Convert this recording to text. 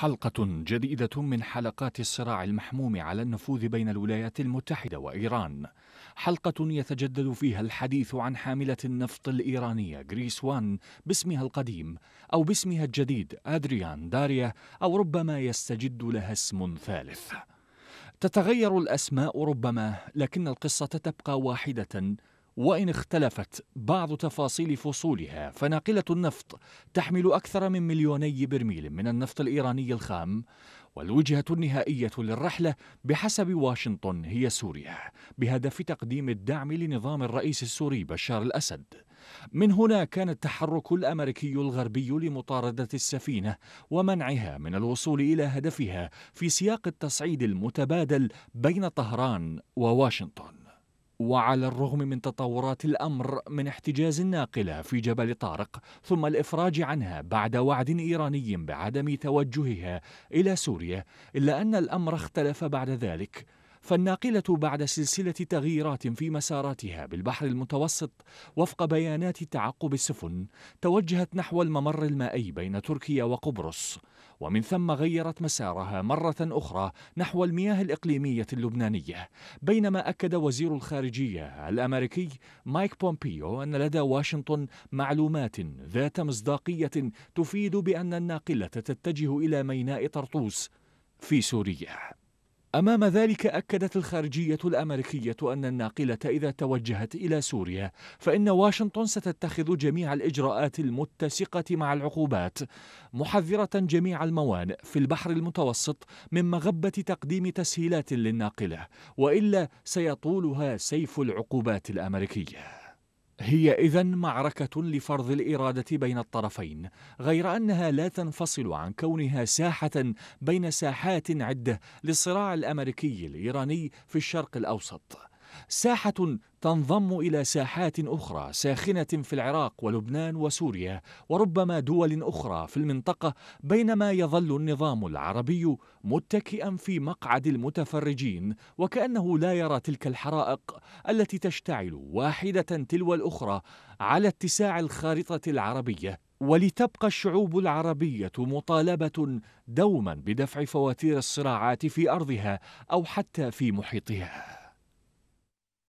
حلقة جديدة من حلقات الصراع المحموم على النفوذ بين الولايات المتحدة وإيران حلقة يتجدد فيها الحديث عن حاملة النفط الإيرانية غريس وان باسمها القديم أو باسمها الجديد أدريان داريا أو ربما يستجد لها اسم ثالث تتغير الأسماء ربما لكن القصة تبقى واحدة وإن اختلفت بعض تفاصيل فصولها فناقلة النفط تحمل أكثر من مليوني برميل من النفط الإيراني الخام والوجهة النهائية للرحلة بحسب واشنطن هي سوريا بهدف تقديم الدعم لنظام الرئيس السوري بشار الأسد من هنا كان التحرك الأمريكي الغربي لمطاردة السفينة ومنعها من الوصول إلى هدفها في سياق التصعيد المتبادل بين طهران وواشنطن وعلى الرغم من تطورات الامر من احتجاز الناقله في جبل طارق ثم الافراج عنها بعد وعد ايراني بعدم توجهها الى سوريا الا ان الامر اختلف بعد ذلك فالناقلة بعد سلسلة تغييرات في مساراتها بالبحر المتوسط وفق بيانات تعقب السفن توجهت نحو الممر المائي بين تركيا وقبرص ومن ثم غيرت مسارها مرة أخرى نحو المياه الإقليمية اللبنانية بينما أكد وزير الخارجية الأمريكي مايك بومبيو أن لدى واشنطن معلومات ذات مصداقية تفيد بأن الناقلة تتجه إلى ميناء طرطوس في سوريا أمام ذلك أكدت الخارجية الأمريكية أن الناقلة إذا توجهت إلى سوريا فإن واشنطن ستتخذ جميع الإجراءات المتسقة مع العقوبات محذرة جميع الموانئ في البحر المتوسط من مغبة تقديم تسهيلات للناقلة وإلا سيطولها سيف العقوبات الأمريكية هي إذا معركة لفرض الإرادة بين الطرفين، غير أنها لا تنفصل عن كونها ساحة بين ساحات عدة للصراع الأمريكي الإيراني في الشرق الأوسط. ساحة تنضم إلى ساحات أخرى ساخنة في العراق ولبنان وسوريا وربما دول أخرى في المنطقة بينما يظل النظام العربي متكئا في مقعد المتفرجين وكأنه لا يرى تلك الحرائق التي تشتعل واحدة تلو الأخرى على اتساع الخارطة العربية ولتبقى الشعوب العربيه مطالبه دوما بدفع فواتير الصراعات في ارضها او حتى في محيطها